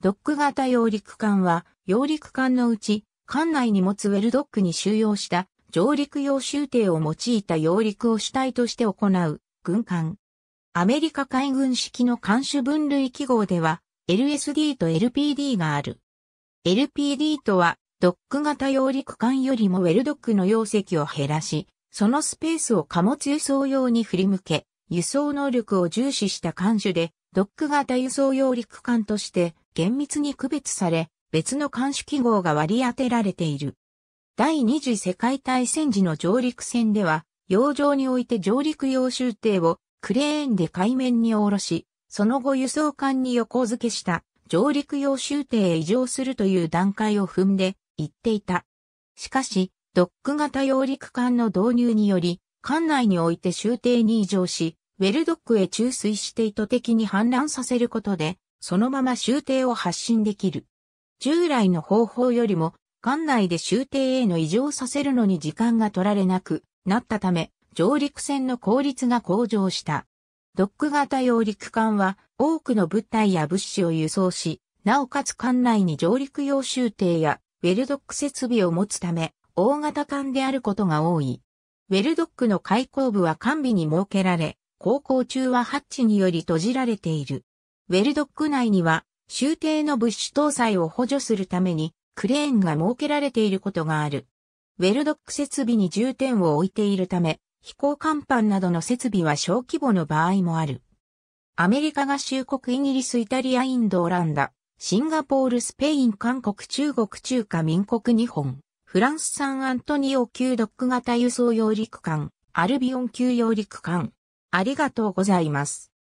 ドック型揚陸艦は、揚陸艦のうち、艦内に持つウェルドックに収容した上陸用集艇を用いた揚陸を主体として行う軍艦。アメリカ海軍式の艦種分類記号では LSD と LPD がある。LPD とはドック型揚陸艦よりもウェルドックの容積を減らし、そのスペースを貨物輸送用に振り向け、輸送能力を重視した艦種で、ドック型輸送用陸艦として厳密に区別され、別の監視記号が割り当てられている。第二次世界大戦時の上陸戦では、洋上において上陸用集艇をクレーンで海面に下ろし、その後輸送艦に横付けした上陸用集艇へ移乗するという段階を踏んで行っていた。しかし、ドック型揚陸艦の導入により、艦内において集艇に移乗し、ウェルドックへ注水して意図的に氾濫させることで、そのまま終艇を発進できる。従来の方法よりも、艦内で終艇への移乗させるのに時間が取られなくなったため、上陸船の効率が向上した。ドック型揚陸艦は多くの物体や物資を輸送し、なおかつ艦内に上陸用終艇やウェルドック設備を持つため、大型艦であることが多い。ウェルドックの開口部は完備に設けられ、航行中はハッチにより閉じられている。ウェルドック内には、終艇の物資搭載を補助するために、クレーンが設けられていることがある。ウェルドック設備に重点を置いているため、飛行甲板などの設備は小規模の場合もある。アメリカ合衆国イギリスイタリアインドオランダ、シンガポールスペイン韓国中国中華民国日本、フランスサンアントニオ級ドック型輸送用陸艦、アルビオン級用陸艦、ありがとうございます。